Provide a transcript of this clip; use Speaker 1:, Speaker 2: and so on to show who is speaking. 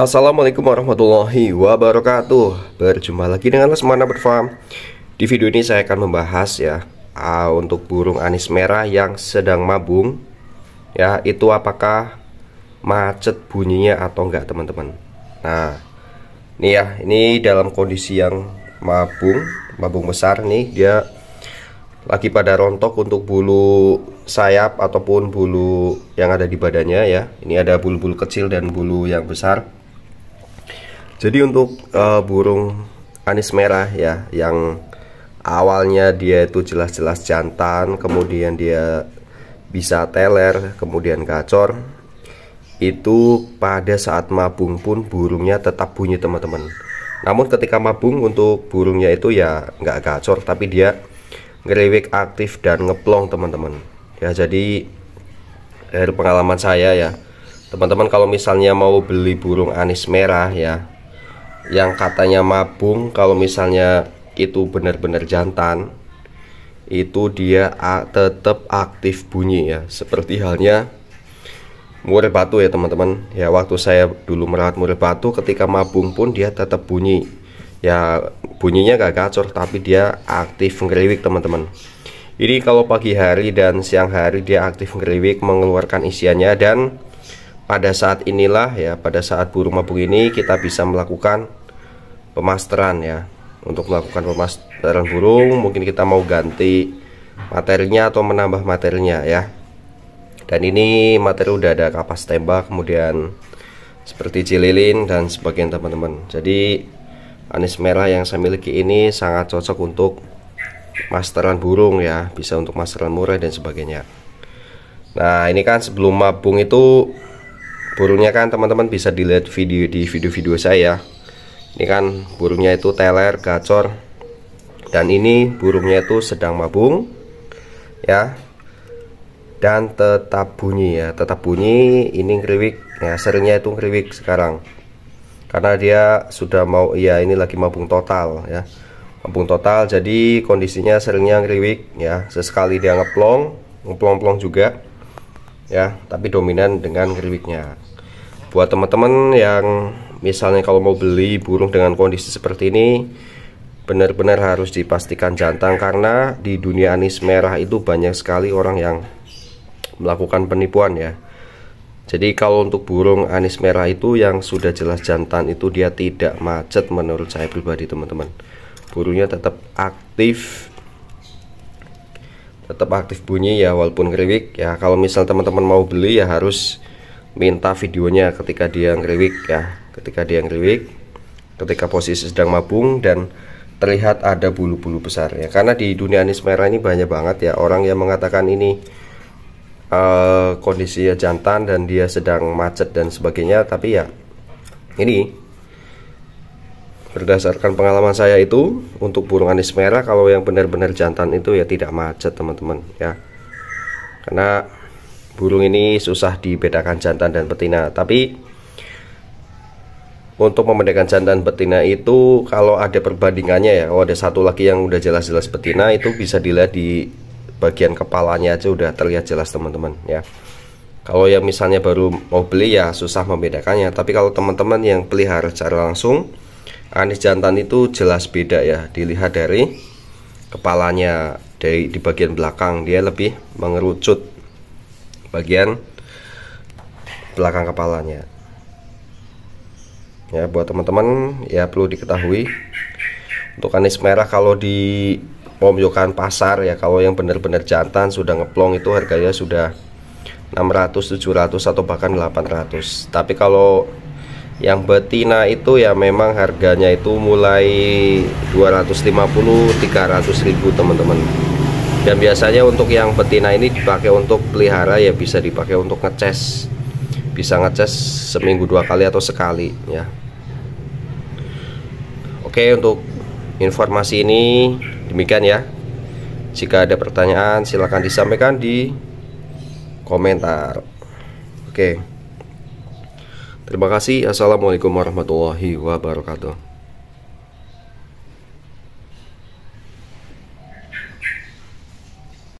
Speaker 1: Assalamualaikum warahmatullahi wabarakatuh Berjumpa lagi dengan Lesmana Berfarm Di video ini saya akan membahas ya uh, Untuk burung anis merah yang sedang mabung Ya itu apakah macet bunyinya atau enggak teman-teman Nah ini ya ini dalam kondisi yang mabung Mabung besar nih dia lagi pada rontok untuk bulu sayap ataupun bulu yang ada di badannya ya ini ada bulu-bulu kecil dan bulu yang besar jadi untuk uh, burung anis merah ya yang awalnya dia itu jelas-jelas jantan, kemudian dia bisa teler, kemudian gacor. Itu pada saat mabung pun burungnya tetap bunyi teman-teman. Namun ketika mabung untuk burungnya itu ya nggak gacor tapi dia ngeriwik aktif dan ngeplong teman-teman. Ya jadi dari pengalaman saya ya teman-teman kalau misalnya mau beli burung anis merah ya yang katanya mabung kalau misalnya itu benar-benar jantan itu dia tetap aktif bunyi ya seperti halnya murai batu ya teman-teman ya waktu saya dulu merawat murai batu ketika mabung pun dia tetap bunyi ya bunyinya gak gacor tapi dia aktif ngeriwik teman-teman ini kalau pagi hari dan siang hari dia aktif ngeriwik mengeluarkan isiannya dan pada saat inilah ya pada saat burung mabuk ini kita bisa melakukan pemasteran ya untuk melakukan pemasteran burung mungkin kita mau ganti materinya atau menambah materinya ya dan ini materi udah ada kapas tembak kemudian seperti cililin dan sebagian teman-teman jadi anis merah yang saya miliki ini sangat cocok untuk masteran burung ya bisa untuk masteran murai dan sebagainya nah ini kan sebelum mabung itu burungnya kan teman-teman bisa dilihat video di video-video saya ini kan burungnya itu teler gacor dan ini burungnya itu sedang mabung ya dan tetap bunyi ya tetap bunyi ini ngeriwik ya seringnya itu ngeriwik sekarang karena dia sudah mau ya ini lagi mabung total ya mabung total jadi kondisinya seringnya ngeriwik ya sesekali dia ngeplong ngeplong-plong juga ya tapi dominan dengan ngeriwiknya buat teman-teman yang misalnya kalau mau beli burung dengan kondisi seperti ini benar-benar harus dipastikan jantan karena di dunia anis merah itu banyak sekali orang yang melakukan penipuan ya jadi kalau untuk burung anis merah itu yang sudah jelas jantan itu dia tidak macet menurut saya pribadi teman-teman burungnya tetap aktif tetap aktif bunyi ya walaupun kriwik ya kalau misal teman-teman mau beli ya harus minta videonya ketika dia ngeriwik ya ketika dia ngeriwik ketika posisi sedang mabung dan terlihat ada bulu-bulu besar ya karena di dunia anis merah ini banyak banget ya orang yang mengatakan ini uh, eh, kondisi jantan dan dia sedang macet dan sebagainya tapi ya ini berdasarkan pengalaman saya itu untuk burung anis merah kalau yang benar-benar jantan itu ya tidak macet teman-teman ya karena burung ini susah dibedakan jantan dan betina tapi untuk membedakan jantan betina itu kalau ada perbandingannya ya kalau oh, ada satu lagi yang udah jelas-jelas betina itu bisa dilihat di bagian kepalanya aja udah terlihat jelas teman-teman ya kalau yang misalnya baru mau beli ya susah membedakannya tapi kalau teman-teman yang pelihara secara langsung anis jantan itu jelas beda ya dilihat dari kepalanya dari di bagian belakang dia lebih mengerucut bagian belakang kepalanya ya buat teman-teman ya perlu diketahui untuk anis merah kalau di pomjokan pasar ya kalau yang benar-benar jantan sudah ngeplong itu harganya sudah 600 700 atau bahkan 800 tapi kalau yang betina itu ya memang harganya itu mulai 250 300 ribu teman-teman dan biasanya untuk yang betina ini dipakai untuk pelihara ya bisa dipakai untuk ngeces bisa ngeces seminggu dua kali atau sekali ya oke untuk informasi ini demikian ya jika ada pertanyaan silahkan disampaikan di komentar oke terima kasih assalamualaikum warahmatullahi wabarakatuh